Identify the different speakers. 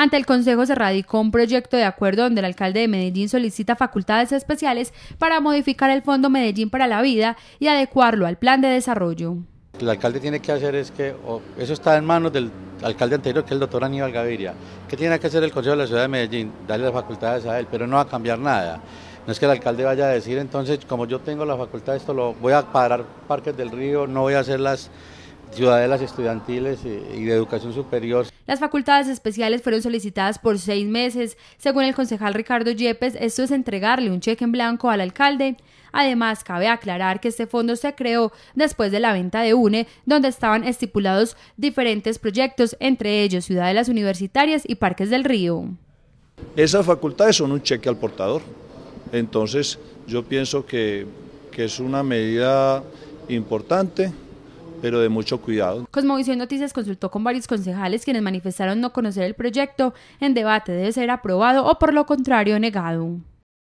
Speaker 1: Ante el Consejo se radicó un proyecto de acuerdo donde el alcalde de Medellín solicita facultades especiales para modificar el Fondo Medellín para la Vida y adecuarlo al plan de desarrollo.
Speaker 2: El alcalde tiene que hacer es que, eso está en manos del alcalde anterior, que es el doctor Aníbal Gaviria. ¿Qué tiene que hacer el Consejo de la Ciudad de Medellín? Darle las facultades a él, pero no va a cambiar nada. No es que el alcalde vaya a decir, entonces, como yo tengo la facultad, esto lo voy a parar parques del río, no voy a hacer las ciudadelas estudiantiles y de educación superior.
Speaker 1: Las facultades especiales fueron solicitadas por seis meses. Según el concejal Ricardo Yepes, esto es entregarle un cheque en blanco al alcalde. Además, cabe aclarar que este fondo se creó después de la venta de UNE, donde estaban estipulados diferentes proyectos, entre ellos ciudadelas universitarias y parques del río.
Speaker 3: Esas facultades son un cheque al portador. Entonces, yo pienso que, que es una medida importante pero de mucho cuidado.
Speaker 1: Cosmovisión Noticias consultó con varios concejales quienes manifestaron no conocer el proyecto. En debate debe ser aprobado o por lo contrario negado.